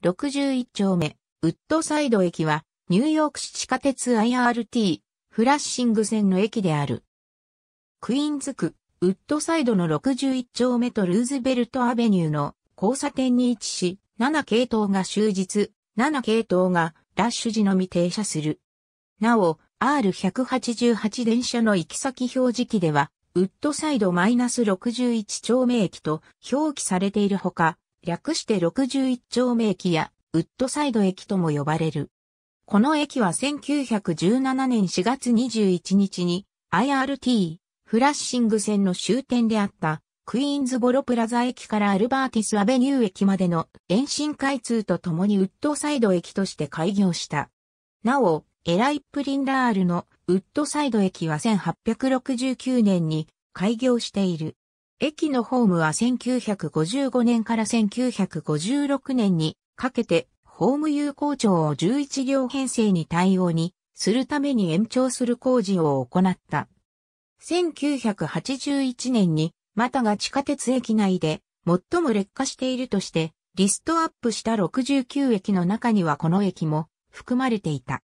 61丁目、ウッドサイド駅は、ニューヨーク市地下鉄 IRT、フラッシング線の駅である。クイーンズ区、ウッドサイドの61丁目とルーズベルトアベニューの交差点に位置し、7系統が終日、7系統がラッシュ時のみ停車する。なお、R188 電車の行き先表示器では、ウッドサイド -61 丁目駅と表記されているほか、略して61丁目駅やウッドサイド駅とも呼ばれる。この駅は1917年4月21日に IRT フラッシング線の終点であったクイーンズボロプラザ駅からアルバーティスアベニュー駅までの延伸開通とともにウッドサイド駅として開業した。なお、エライプリンラールのウッドサイド駅は1869年に開業している。駅のホームは1955年から1956年にかけてホーム有効庁を11両編成に対応にするために延長する工事を行った。1981年にまたが地下鉄駅内で最も劣化しているとしてリストアップした69駅の中にはこの駅も含まれていた。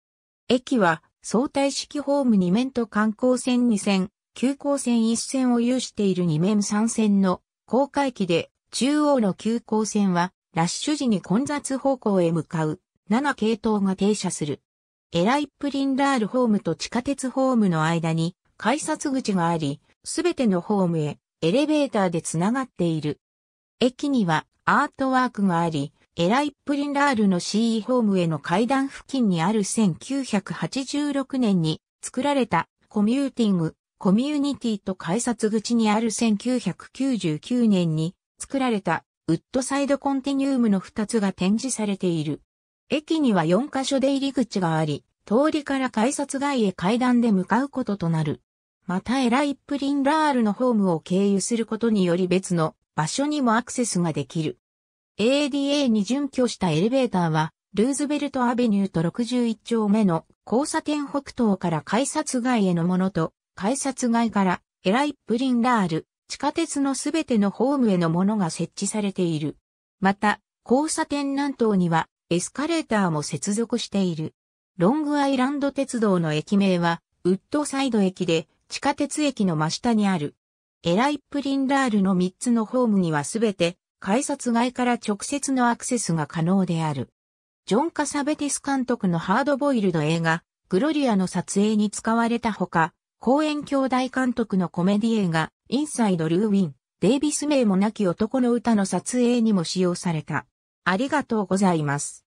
駅は相対式ホーム2面と観光線2線、急行線一線を有している二面三線の高架機で、中央の急行線は、ラッシュ時に混雑方向へ向かう、7系統が停車する。エライプリンラールホームと地下鉄ホームの間に、改札口があり、すべてのホームへ、エレベーターでつながっている。駅には、アートワークがあり、エライプリンラールの CE ホームへの階段付近にある1986年に作られたコミューティングコミュニティと改札口にある1999年に作られたウッドサイドコンティニウムの2つが展示されている。駅には4カ所で入り口があり、通りから改札外へ階段で向かうこととなる。またエライプリンラールのホームを経由することにより別の場所にもアクセスができる。ADA に準拠したエレベーターは、ルーズベルトアベニューと61丁目の交差点北東から改札外へのものと改札外から、エライップリンラール、地下鉄のすべてのホームへのものが設置されている。また、交差点南東には、エスカレーターも接続している。ロングアイランド鉄道の駅名は、ウッドサイド駅で、地下鉄駅の真下にある。エライプリンラールの3つのホームにはすべて、改札外から直接のアクセスが可能である。ジョン・カサベティス監督のハードボイルド映画、グロリアの撮影に使われたほか、公演兄弟監督のコメディ映画、インサイド・ルー・ウィン、デイビス名もなき男の歌の撮影にも使用された。ありがとうございます。